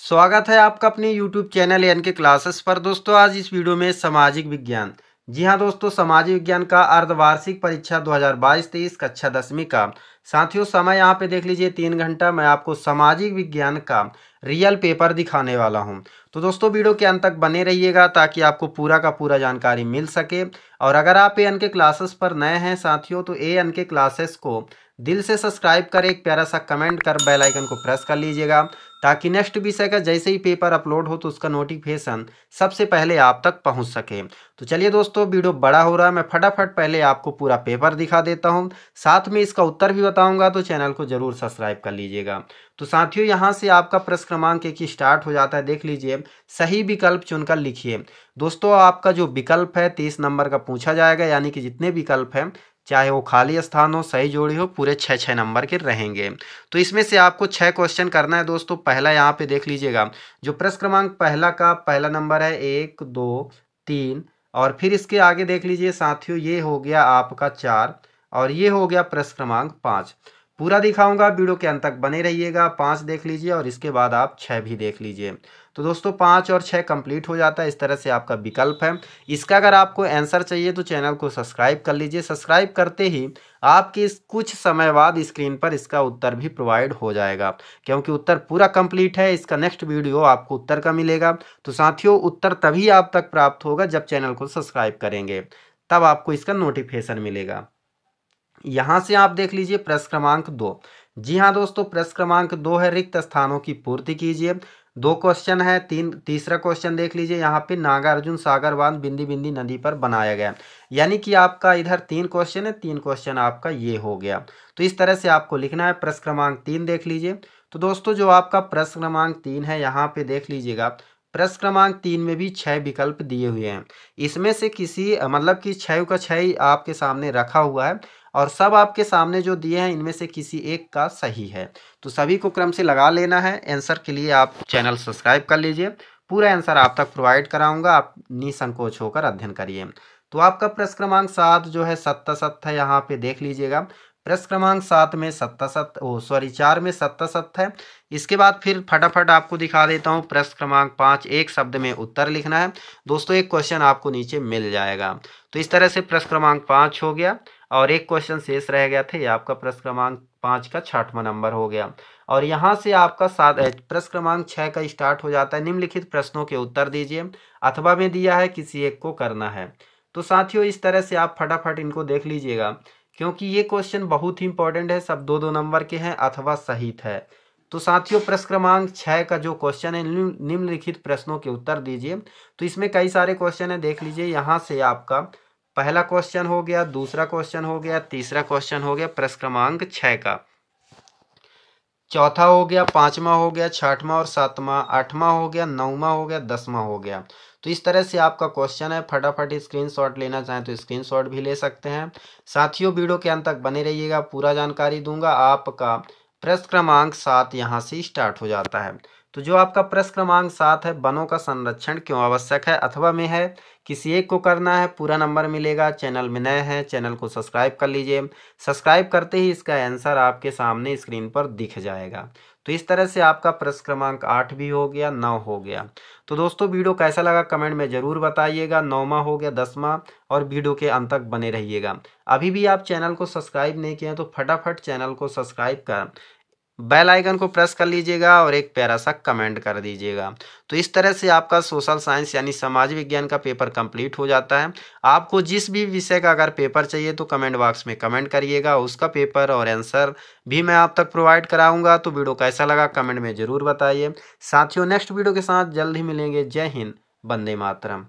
स्वागत है आपका अपने YouTube channel N K classes पर दोस्तों आज इस वीडियो में सामाजिक विज्ञान जी हाँ दोस्तों सामाजिक विज्ञान का अर्धवार्षिक परीक्षा 2022-23 कक्षा दसवीं का साथियों समय यहाँ पे देख लीजिए तीन घंटा मैं आपको सामाजिक विज्ञान का रियल पेपर दिखाने वाला हूँ तो दोस्तों वीडियो के अंत तक बने रहिएगा ताकि आपको पूरा का पूरा जानकारी मिल सके और अगर आप ए एन के क्लासेस पर नए हैं साथियों तो ए एन के क्लासेस को दिल से सब्सक्राइब करें एक प्यारा सा कमेंट कर बेल आइकन को प्रेस कर लीजिएगा ताकि नेक्स्ट विषय का जैसे ही पेपर अपलोड हो तो उसका नोटिफिकेशन सबसे पहले आप तक पहुंच सके तो चलिए दोस्तों वीडियो बड़ा हो रहा है मैं फटाफट पहले आपको पूरा पेपर दिखा देता हूं साथ में इसका उत्तर भी बताऊंगा तो चैनल को ज़रूर सब्सक्राइब कर लीजिएगा तो साथियों यहाँ से आपका प्रश्न क्रमांक एक स्टार्ट हो जाता है देख लीजिए सही विकल्प चुनकर लिखिए दोस्तों आपका जो विकल्प है तीस नंबर का पूछा जाएगा यानी कि जितने विकल्प हैं चाहे वो खाली स्थान हो सही जोड़ी हो पूरे छः छः नंबर के रहेंगे तो इसमें से आपको छः क्वेश्चन करना है दोस्तों पहला यहाँ पे देख लीजिएगा जो प्रश्न क्रमांक पहला का पहला नंबर है एक दो तीन और फिर इसके आगे देख लीजिए साथियों ये हो गया आपका चार और ये हो गया प्रश्न क्रमांक पाँच पूरा दिखाऊंगा वीडियो के अंत तक बने रहिएगा पाँच देख लीजिए और इसके बाद आप छः भी देख लीजिए तो दोस्तों पाँच और छः कंप्लीट हो जाता है इस तरह से आपका विकल्प है इसका अगर आपको आंसर चाहिए तो चैनल को सब्सक्राइब कर लीजिए सब्सक्राइब करते ही आपके कुछ समय बाद स्क्रीन पर इसका उत्तर भी प्रोवाइड हो जाएगा क्योंकि उत्तर पूरा कंप्लीट है इसका नेक्स्ट वीडियो आपको उत्तर का मिलेगा तो साथियों उत्तर तभी आप तक प्राप्त होगा जब चैनल को सब्सक्राइब करेंगे तब आपको इसका नोटिफिकेशन मिलेगा यहाँ से आप देख लीजिए प्रश्न क्रमांक दो जी हाँ दोस्तों प्रश्न क्रमांक दो है रिक्त स्थानों की पूर्ति कीजिए दो क्वेश्चन है तीन तीसरा क्वेश्चन देख लीजिए यहाँ पे नागार्जुन सागर बांध बिंदी बिंदी नदी पर बनाया गया यानी कि आपका इधर तीन क्वेश्चन है तीन क्वेश्चन आपका ये हो गया तो इस तरह से आपको लिखना है प्रश्न क्रमांक तीन देख लीजिए तो दोस्तों जो आपका प्रश्न क्रमांक तीन है यहाँ पे देख लीजिएगा प्रश्न क्रमांक तीन में भी छह विकल्प दिए हुए हैं इसमें से किसी मतलब कि छह का छह आपके सामने रखा हुआ है और सब आपके सामने जो दिए हैं इनमें से किसी एक का सही है तो सभी को क्रम से लगा लेना है आंसर के लिए आप चैनल सब्सक्राइब कर लीजिए पूरा आंसर आप तक प्रोवाइड कराऊंगा आप निसंकोच होकर अध्ययन करिए तो आपका प्रश्न क्रमांक सात जो है सत्य है यहाँ पे देख लीजिएगा प्रश्न क्रमांक सात में सत्य ओ सॉरी चार में सत्य है इसके बाद फिर फटाफट आपको दिखा देता हूँ प्रश्न क्रमांक पाँच एक शब्द में उत्तर लिखना है दोस्तों एक क्वेश्चन आपको नीचे मिल जाएगा तो इस तरह से प्रश्न क्रमांक पाँच हो गया और एक क्वेश्चन शेष रह गया था ये आपका प्रश्न क्रमांक पाँच का छठवा नंबर हो गया और यहाँ से आपका सात प्रश्न क्रमांक छः का स्टार्ट हो जाता है निम्नलिखित प्रश्नों के उत्तर दीजिए अथवा में दिया है किसी एक को करना है तो साथियों इस तरह से आप फटाफट इनको देख लीजिएगा क्योंकि ये क्वेश्चन बहुत ही इंपॉर्टेंट है सब दो दो नंबर के हैं अथवा सहित है तो साथियों प्रश्न क्रमांक छः का जो क्वेश्चन है निम्नलिखित प्रश्नों के उत्तर दीजिए तो इसमें कई सारे क्वेश्चन है देख लीजिए यहाँ से आपका पहला क्वेश्चन हो गया दूसरा क्वेश्चन हो गया तीसरा क्वेश्चन हो गया प्रश्न क्रमांक छः का चौथा हो गया पांचवा हो गया छठवा और सातवा आठवा हो गया नौवा हो गया दसवां हो गया तो इस तरह से आपका क्वेश्चन है फटाफट स्क्रीनशॉट लेना चाहें तो स्क्रीनशॉट भी ले सकते हैं साथियों वीडियो के अंत तक बने रहिएगा पूरा जानकारी दूंगा आपका प्रश्न क्रमांक सात यहाँ से स्टार्ट हो जाता है तो जो आपका प्रश्न क्रमांक सात है वनों का संरक्षण क्यों आवश्यक है अथवा में है किसी एक को करना है पूरा नंबर मिलेगा चैनल में नए हैं चैनल को सब्सक्राइब कर लीजिए सब्सक्राइब करते ही इसका आंसर आपके सामने स्क्रीन पर दिख जाएगा तो इस तरह से आपका प्रश्न क्रमांक आठ भी हो गया नौ हो गया तो दोस्तों वीडियो कैसा लगा कमेंट में ज़रूर बताइएगा नौवा हो गया दसवा और वीडियो के अंत तक बने रहिएगा अभी भी आप चैनल को सब्सक्राइब नहीं किया तो फटाफट चैनल को सब्सक्राइब कर बेल आइकन को प्रेस कर लीजिएगा और एक प्यारा सा कमेंट कर दीजिएगा तो इस तरह से आपका सोशल साइंस यानी समाज विज्ञान का पेपर कंप्लीट हो जाता है आपको जिस भी विषय का अगर पेपर चाहिए तो कमेंट बॉक्स में कमेंट करिएगा उसका पेपर और आंसर भी मैं आप तक प्रोवाइड कराऊंगा तो वीडियो कैसा लगा कमेंट में ज़रूर बताइए साथियों नेक्स्ट वीडियो के साथ जल्द ही मिलेंगे जय हिंद बंदे मातरम